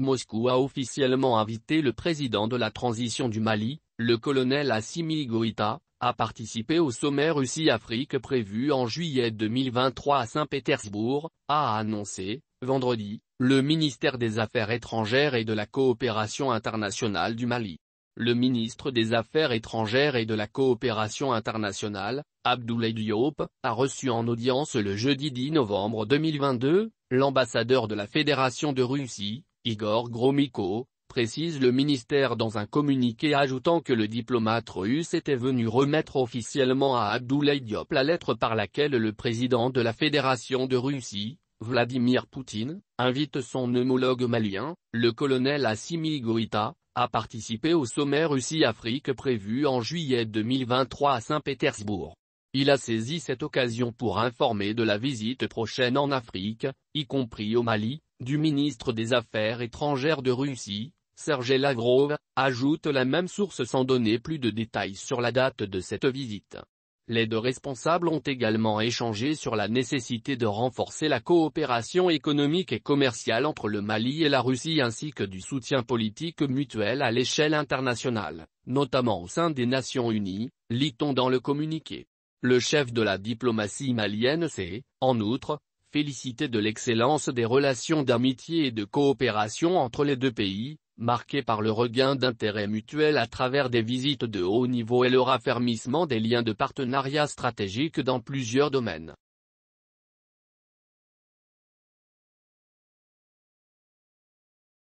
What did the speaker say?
Moscou a officiellement invité le président de la transition du Mali, le colonel Assimi Goïta, à participer au sommet Russie-Afrique prévu en juillet 2023 à Saint-Pétersbourg, a annoncé, vendredi, le ministère des Affaires étrangères et de la coopération internationale du Mali. Le ministre des Affaires étrangères et de la coopération internationale, Abdoulaye Diop, a reçu en audience le jeudi 10 novembre 2022, l'ambassadeur de la Fédération de Russie, Igor Gromyko, précise le ministère dans un communiqué ajoutant que le diplomate russe était venu remettre officiellement à Abdoulaye Diop la lettre par laquelle le président de la Fédération de Russie, Vladimir Poutine, invite son homologue malien, le colonel Assimi Goïta, à participer au sommet Russie-Afrique prévu en juillet 2023 à Saint-Pétersbourg. Il a saisi cette occasion pour informer de la visite prochaine en Afrique, y compris au Mali, du ministre des Affaires étrangères de Russie, Sergei Lavrov, ajoute la même source sans donner plus de détails sur la date de cette visite. Les deux responsables ont également échangé sur la nécessité de renforcer la coopération économique et commerciale entre le Mali et la Russie ainsi que du soutien politique mutuel à l'échelle internationale, notamment au sein des Nations Unies, lit-on dans le communiqué. Le chef de la diplomatie malienne s'est, en outre, félicité de l'excellence des relations d'amitié et de coopération entre les deux pays, marquées par le regain d'intérêt mutuel à travers des visites de haut niveau et le raffermissement des liens de partenariat stratégique dans plusieurs domaines.